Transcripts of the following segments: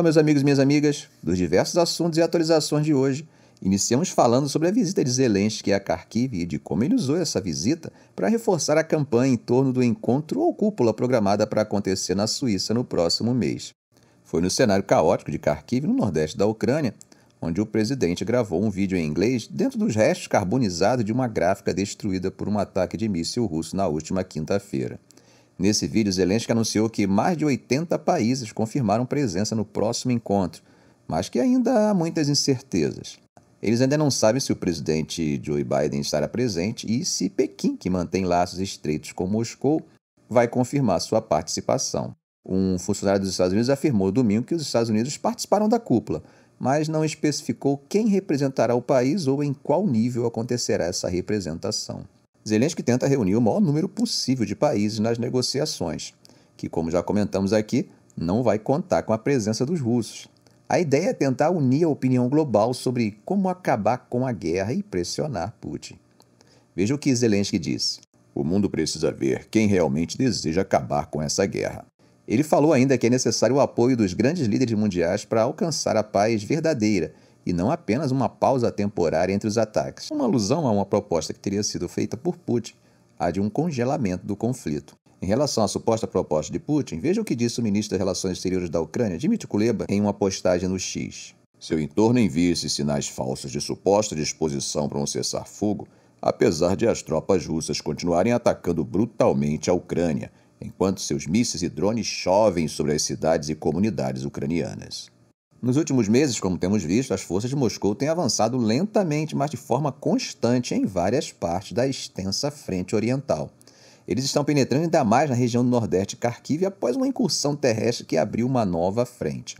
Olá, meus amigos e minhas amigas. Dos diversos assuntos e atualizações de hoje, iniciamos falando sobre a visita de Zelensky a Kharkiv e de como ele usou essa visita para reforçar a campanha em torno do encontro ou cúpula programada para acontecer na Suíça no próximo mês. Foi no cenário caótico de Kharkiv, no nordeste da Ucrânia, onde o presidente gravou um vídeo em inglês dentro dos restos carbonizados de uma gráfica destruída por um ataque de míssil russo na última quinta-feira. Nesse vídeo, Zelensky anunciou que mais de 80 países confirmaram presença no próximo encontro, mas que ainda há muitas incertezas. Eles ainda não sabem se o presidente Joe Biden estará presente e se Pequim, que mantém laços estreitos com Moscou, vai confirmar sua participação. Um funcionário dos Estados Unidos afirmou domingo que os Estados Unidos participarão da cúpula, mas não especificou quem representará o país ou em qual nível acontecerá essa representação. Zelensky tenta reunir o maior número possível de países nas negociações, que, como já comentamos aqui, não vai contar com a presença dos russos. A ideia é tentar unir a opinião global sobre como acabar com a guerra e pressionar Putin. Veja o que Zelensky disse. O mundo precisa ver quem realmente deseja acabar com essa guerra. Ele falou ainda que é necessário o apoio dos grandes líderes mundiais para alcançar a paz verdadeira e não apenas uma pausa temporária entre os ataques, uma alusão a uma proposta que teria sido feita por Putin, a de um congelamento do conflito. Em relação à suposta proposta de Putin, veja o que disse o ministro das Relações Exteriores da Ucrânia, Dmitry Kuleba, em uma postagem no X. Seu entorno envia-se sinais falsos de suposta disposição para um cessar-fogo, apesar de as tropas russas continuarem atacando brutalmente a Ucrânia, enquanto seus mísseis e drones chovem sobre as cidades e comunidades ucranianas. Nos últimos meses, como temos visto, as forças de Moscou têm avançado lentamente, mas de forma constante em várias partes da extensa frente oriental. Eles estão penetrando ainda mais na região do nordeste de Kharkiv após uma incursão terrestre que abriu uma nova frente.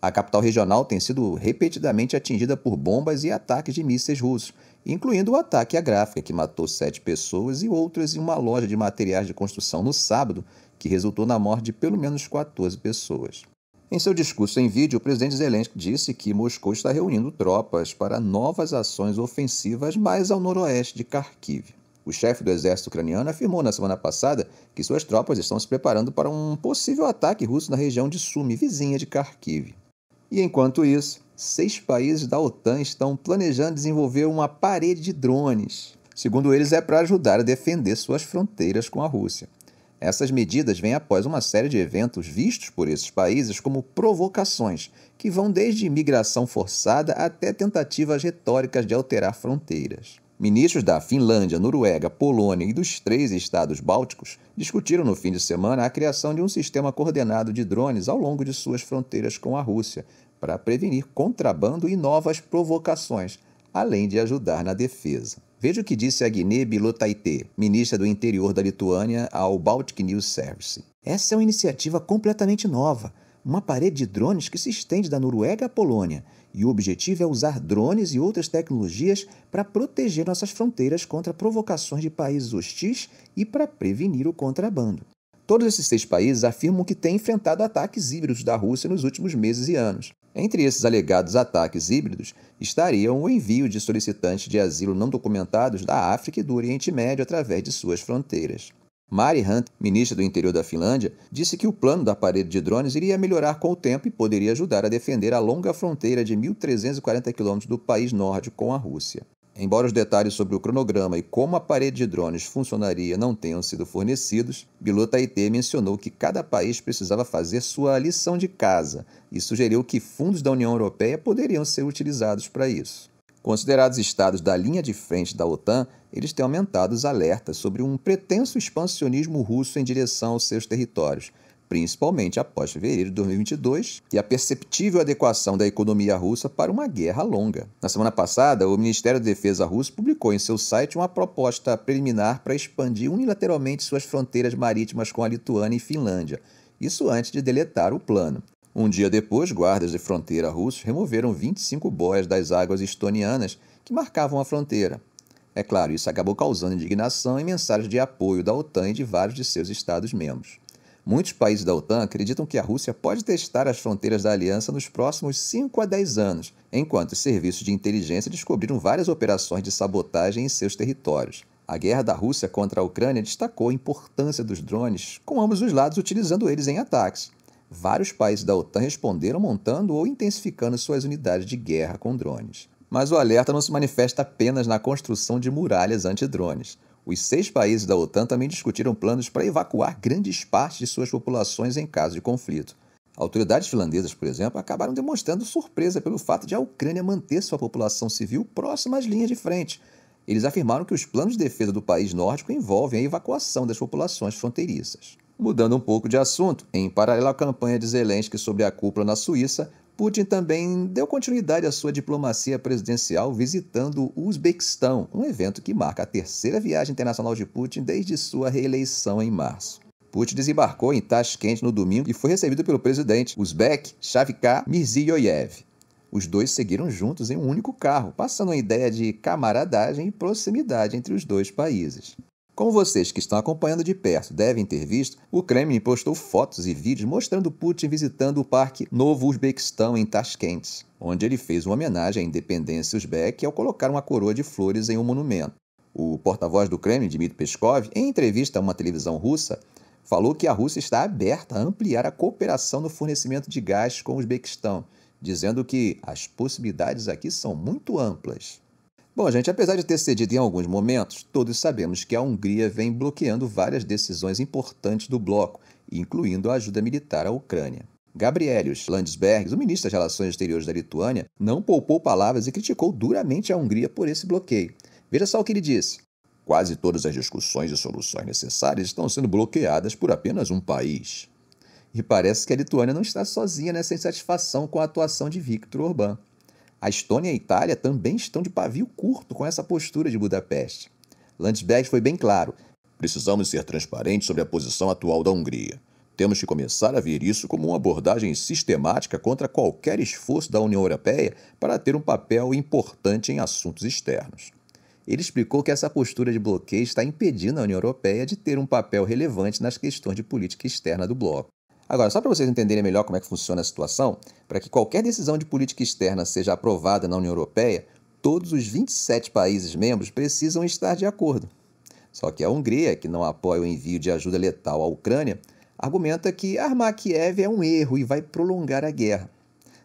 A capital regional tem sido repetidamente atingida por bombas e ataques de mísseis russos, incluindo o ataque à gráfica, que matou sete pessoas, e outras em uma loja de materiais de construção no sábado, que resultou na morte de pelo menos 14 pessoas. Em seu discurso em vídeo, o presidente Zelensky disse que Moscou está reunindo tropas para novas ações ofensivas mais ao noroeste de Kharkiv. O chefe do exército ucraniano afirmou na semana passada que suas tropas estão se preparando para um possível ataque russo na região de Sumi, vizinha de Kharkiv. E enquanto isso, seis países da OTAN estão planejando desenvolver uma parede de drones. Segundo eles, é para ajudar a defender suas fronteiras com a Rússia. Essas medidas vêm após uma série de eventos vistos por esses países como provocações, que vão desde imigração forçada até tentativas retóricas de alterar fronteiras. Ministros da Finlândia, Noruega, Polônia e dos três estados bálticos discutiram no fim de semana a criação de um sistema coordenado de drones ao longo de suas fronteiras com a Rússia, para prevenir contrabando e novas provocações, além de ajudar na defesa. Veja o que disse Agnė Bilotaitė, ministra do Interior da Lituânia, ao Baltic News Service. Essa é uma iniciativa completamente nova, uma parede de drones que se estende da Noruega à Polônia, e o objetivo é usar drones e outras tecnologias para proteger nossas fronteiras contra provocações de países hostis e para prevenir o contrabando. Todos esses seis países afirmam que têm enfrentado ataques híbridos da Rússia nos últimos meses e anos. Entre esses alegados ataques híbridos estariam o envio de solicitantes de asilo não documentados da África e do Oriente Médio através de suas fronteiras. Mari Hunt, ministra do Interior da Finlândia, disse que o plano da parede de drones iria melhorar com o tempo e poderia ajudar a defender a longa fronteira de 1.340 quilômetros do país nórdico com a Rússia. Embora os detalhes sobre o cronograma e como a parede de drones funcionaria não tenham sido fornecidos, Bilotaité mencionou que cada país precisava fazer sua lição de casa e sugeriu que fundos da União Europeia poderiam ser utilizados para isso. Considerados estados da linha de frente da OTAN, eles têm aumentado os alertas sobre um pretenso expansionismo russo em direção aos seus territórios, principalmente após fevereiro de 2022, e a perceptível adequação da economia russa para uma guerra longa. Na semana passada, o Ministério da Defesa russo publicou em seu site uma proposta preliminar para expandir unilateralmente suas fronteiras marítimas com a Lituânia e Finlândia, isso antes de deletar o plano. Um dia depois, guardas de fronteira russos removeram 25 boias das águas estonianas que marcavam a fronteira. É claro, isso acabou causando indignação e mensagens de apoio da OTAN e de vários de seus Estados-membros. Muitos países da OTAN acreditam que a Rússia pode testar as fronteiras da aliança nos próximos 5 a 10 anos, enquanto os serviços de inteligência descobriram várias operações de sabotagem em seus territórios. A guerra da Rússia contra a Ucrânia destacou a importância dos drones, com ambos os lados utilizando eles em ataques. Vários países da OTAN responderam montando ou intensificando suas unidades de guerra com drones. Mas o alerta não se manifesta apenas na construção de muralhas anti-drones. Os seis países da OTAN também discutiram planos para evacuar grandes partes de suas populações em caso de conflito. Autoridades finlandesas, por exemplo, acabaram demonstrando surpresa pelo fato de a Ucrânia manter sua população civil próxima às linhas de frente. Eles afirmaram que os planos de defesa do país nórdico envolvem a evacuação das populações fronteiriças. Mudando um pouco de assunto, em paralelo à campanha de Zelensky sobre a cúpula na Suíça, Putin também deu continuidade à sua diplomacia presidencial visitando o Uzbequistão, um evento que marca a terceira viagem internacional de Putin desde sua reeleição em março. Putin desembarcou em Tashkent no domingo e foi recebido pelo presidente Uzbek Shavkat Mirziyoyev. Os dois seguiram juntos em um único carro, passando a ideia de camaradagem e proximidade entre os dois países. Como vocês que estão acompanhando de perto devem ter visto, o Kremlin postou fotos e vídeos mostrando Putin visitando o Parque Novo Uzbequistão em Tashkent, onde ele fez uma homenagem à independência uzbek ao colocar uma coroa de flores em um monumento. O porta-voz do Kremlin, Dmitry Peskov, em entrevista a uma televisão russa, falou que a Rússia está aberta a ampliar a cooperação no fornecimento de gás com o Uzbequistão, dizendo que as possibilidades aqui são muito amplas. Bom, gente, apesar de ter cedido em alguns momentos, todos sabemos que a Hungria vem bloqueando várias decisões importantes do bloco, incluindo a ajuda militar à Ucrânia. Gabrielius Landsbergis, o ministro das Relações Exteriores da Lituânia, não poupou palavras e criticou duramente a Hungria por esse bloqueio. Veja só o que ele disse. Quase todas as discussões e soluções necessárias estão sendo bloqueadas por apenas um país. E parece que a Lituânia não está sozinha nessa insatisfação com a atuação de Viktor Orbán. A Estônia e a Itália também estão de pavio curto com essa postura de Budapeste. Landsberg foi bem claro: precisamos ser transparentes sobre a posição atual da Hungria. Temos que começar a ver isso como uma abordagem sistemática contra qualquer esforço da União Europeia para ter um papel importante em assuntos externos. Ele explicou que essa postura de bloqueio está impedindo a União Europeia de ter um papel relevante nas questões de política externa do bloco. Agora, só para vocês entenderem melhor como é que funciona a situação, para que qualquer decisão de política externa seja aprovada na União Europeia, todos os 27 países membros precisam estar de acordo. Só que a Hungria, que não apoia o envio de ajuda letal à Ucrânia, argumenta que armar Kiev é um erro e vai prolongar a guerra.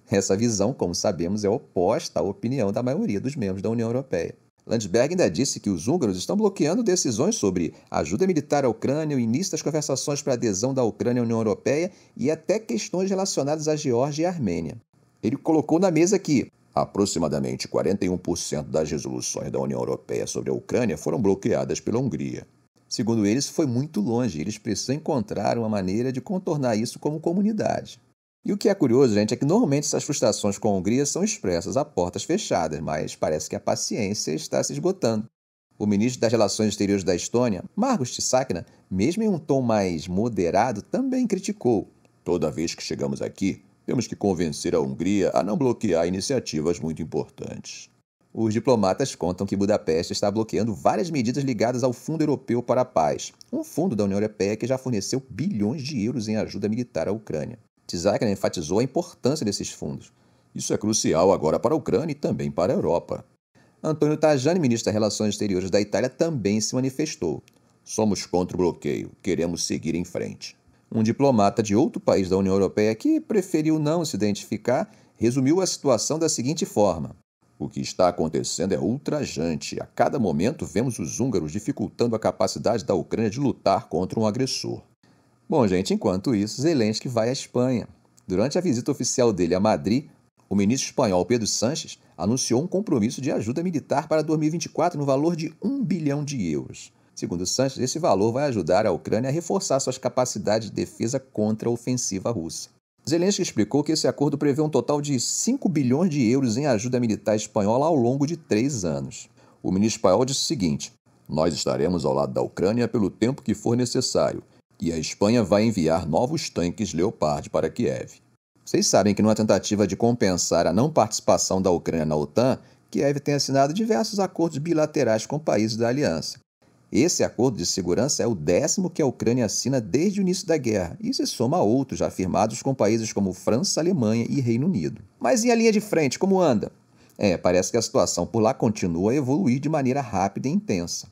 Essa visão, como sabemos, é oposta à opinião da maioria dos membros da União Europeia. Landsberg ainda disse que os húngaros estão bloqueando decisões sobre ajuda militar à Ucrânia, o início das conversações para adesão da Ucrânia à União Europeia e até questões relacionadas à Geórgia e à Armênia. Ele colocou na mesa que aproximadamente 41% das resoluções da União Europeia sobre a Ucrânia foram bloqueadas pela Hungria. Segundo eles, foi muito longe. Eles precisam encontrar uma maneira de contornar isso como comunidade. E o que é curioso, gente, é que normalmente essas frustrações com a Hungria são expressas a portas fechadas, mas parece que a paciência está se esgotando. O ministro das Relações Exteriores da Estônia, Margus Tisakna, mesmo em um tom mais moderado, também criticou. Toda vez que chegamos aqui, temos que convencer a Hungria a não bloquear iniciativas muito importantes. Os diplomatas contam que Budapeste está bloqueando várias medidas ligadas ao Fundo Europeu para a Paz, um fundo da União Europeia que já forneceu bilhões de euros em ajuda militar à Ucrânia. Tizakner enfatizou a importância desses fundos. Isso é crucial agora para a Ucrânia e também para a Europa. Antônio Tajani, ministro das Relações Exteriores da Itália, também se manifestou. Somos contra o bloqueio, queremos seguir em frente. Um diplomata de outro país da União Europeia que preferiu não se identificar resumiu a situação da seguinte forma: O que está acontecendo é ultrajante. A cada momento vemos os húngaros dificultando a capacidade da Ucrânia de lutar contra um agressor. Bom, gente, enquanto isso, Zelensky vai à Espanha. Durante a visita oficial dele a Madrid, o ministro espanhol Pedro Sanches anunciou um compromisso de ajuda militar para 2024 no valor de 1 bilhão de euros. Segundo Sanches, esse valor vai ajudar a Ucrânia a reforçar suas capacidades de defesa contra a ofensiva russa. Zelensky explicou que esse acordo prevê um total de 5 bilhões de euros em ajuda militar espanhola ao longo de três anos. O ministro espanhol disse o seguinte: Nós estaremos ao lado da Ucrânia pelo tempo que for necessário e a Espanha vai enviar novos tanques Leopard para Kiev. Vocês sabem que, numa tentativa de compensar a não participação da Ucrânia na OTAN, Kiev tem assinado diversos acordos bilaterais com países da aliança. Esse acordo de segurança é o décimo que a Ucrânia assina desde o início da guerra e se soma a outros já firmados com países como França, Alemanha e Reino Unido. Mas e a linha de frente, como anda? É, parece que a situação por lá continua a evoluir de maneira rápida e intensa.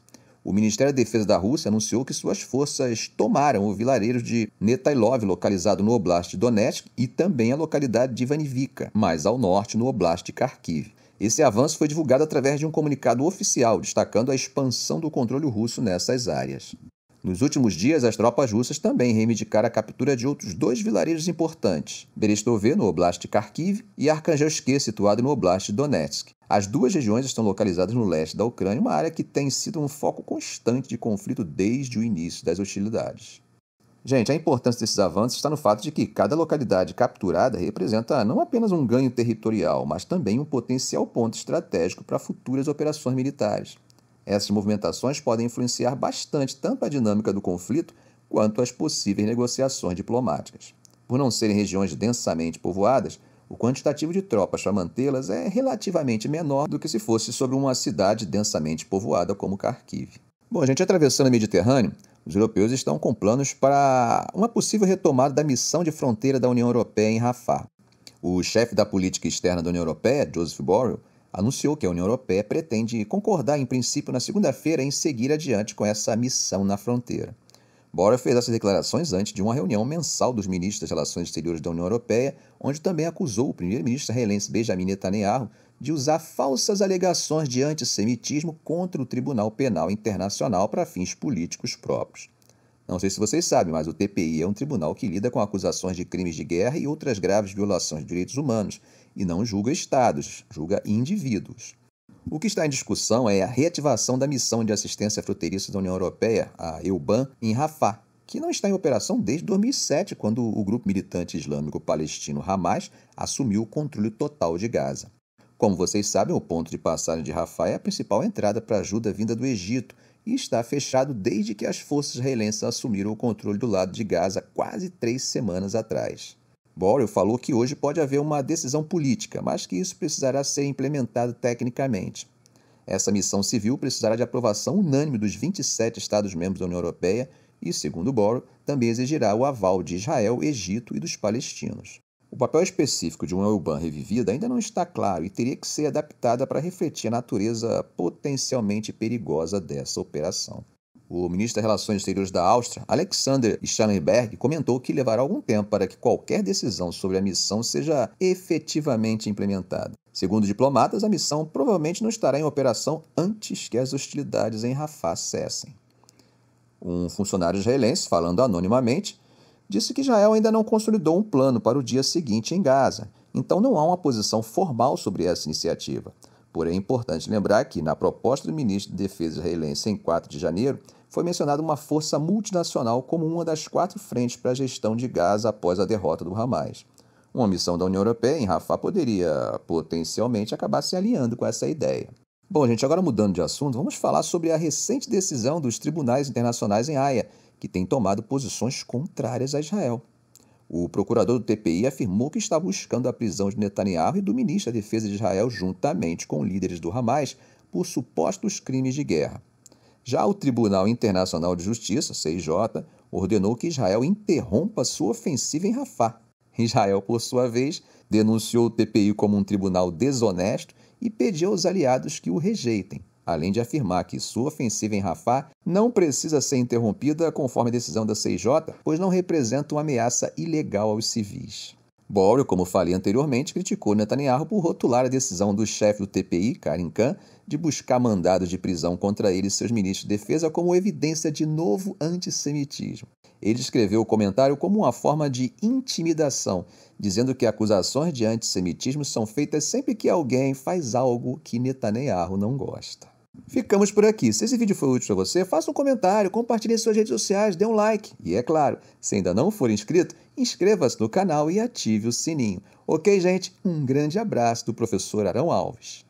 O Ministério da Defesa da Rússia anunciou que suas forças tomaram o vilarejo de Netailov, localizado no Oblast de Donetsk, e também a localidade de Ivanivka, mais ao norte, no Oblast de Kharkiv. Esse avanço foi divulgado através de um comunicado oficial, destacando a expansão do controle russo nessas áreas. Nos últimos dias, as tropas russas também reivindicaram a captura de outros dois vilarejos importantes, Berestove, no Oblast de Kharkiv, e Arkhangelsk, situado no Oblast de Donetsk. As duas regiões estão localizadas no leste da Ucrânia, uma área que tem sido um foco constante de conflito desde o início das hostilidades. Gente, a importância desses avanços está no fato de que cada localidade capturada representa não apenas um ganho territorial, mas também um potencial ponto estratégico para futuras operações militares. Essas movimentações podem influenciar bastante tanto a dinâmica do conflito quanto as possíveis negociações diplomáticas. Por não serem regiões densamente povoadas, o quantitativo de tropas para mantê-las é relativamente menor do que se fosse sobre uma cidade densamente povoada como Kharkiv. Bom, a gente atravessando o Mediterrâneo, os europeus estão com planos para uma possível retomada da missão de fronteira da União Europeia em Rafah. O chefe da política externa da União Europeia, Joseph Borrell, anunciou que a União Europeia pretende concordar em princípio na segunda-feira em seguir adiante com essa missão na fronteira. Borrell fez essas declarações antes de uma reunião mensal dos ministros das Relações Exteriores da União Europeia, onde também acusou o primeiro-ministro israelense Benjamin Netanyahu de usar falsas alegações de antissemitismo contra o Tribunal Penal Internacional para fins políticos próprios. Não sei se vocês sabem, mas o TPI é um tribunal que lida com acusações de crimes de guerra e outras graves violações de direitos humanos, e não julga estados, julga indivíduos. O que está em discussão é a reativação da missão de assistência fronteiriça da União Europeia, a EUBAN, em Rafah, que não está em operação desde 2007, quando o grupo militante islâmico palestino Hamas assumiu o controle total de Gaza. Como vocês sabem, o ponto de passagem de Rafah é a principal entrada para ajuda vinda do Egito e está fechado desde que as forças israelenses assumiram o controle do lado de Gaza quase três semanas atrás. Borrell falou que hoje pode haver uma decisão política, mas que isso precisará ser implementado tecnicamente. Essa missão civil precisará de aprovação unânime dos 27 Estados-membros da União Europeia e, segundo Borrell, também exigirá o aval de Israel, Egito e dos palestinos. O papel específico de uma UBAN revivida ainda não está claro e teria que ser adaptada para refletir a natureza potencialmente perigosa dessa operação. O ministro das Relações Exteriores da Áustria, Alexander Schallenberg, comentou que levará algum tempo para que qualquer decisão sobre a missão seja efetivamente implementada. Segundo diplomatas, a missão provavelmente não estará em operação antes que as hostilidades em Rafah cessem. Um funcionário israelense, falando anonimamente, disse que Israel ainda não consolidou um plano para o dia seguinte em Gaza, então não há uma posição formal sobre essa iniciativa. Porém, é importante lembrar que, na proposta do ministro de Defesa israelense em 4 de janeiro, foi mencionada uma força multinacional como uma das quatro frentes para a gestão de Gaza após a derrota do Hamas. Uma missão da União Europeia em Rafah poderia, potencialmente, acabar se alinhando com essa ideia. Bom, gente, agora mudando de assunto, vamos falar sobre a recente decisão dos tribunais internacionais em Haia, que tem tomado posições contrárias a Israel. O procurador do TPI afirmou que está buscando a prisão de Netanyahu e do ministro da Defesa de Israel, juntamente com líderes do Hamas, por supostos crimes de guerra. Já o Tribunal Internacional de Justiça, CIJ, ordenou que Israel interrompa sua ofensiva em Rafah. Israel, por sua vez, denunciou o TPI como um tribunal desonesto e pediu aos aliados que o rejeitem além de afirmar que sua ofensiva em Rafah não precisa ser interrompida conforme a decisão da CIJ, pois não representa uma ameaça ilegal aos civis. Borel, como falei anteriormente, criticou Netanyahu por rotular a decisão do chefe do TPI, Karim Khan, de buscar mandados de prisão contra ele e seus ministros de defesa como evidência de novo antissemitismo. Ele escreveu o comentário como uma forma de intimidação, dizendo que acusações de antissemitismo são feitas sempre que alguém faz algo que Netanyahu não gosta. Ficamos por aqui. Se esse vídeo foi útil para você, faça um comentário, compartilhe em suas redes sociais, dê um like. E é claro, se ainda não for inscrito, inscreva-se no canal e ative o sininho. Ok, gente? Um grande abraço do professor Arão Alves.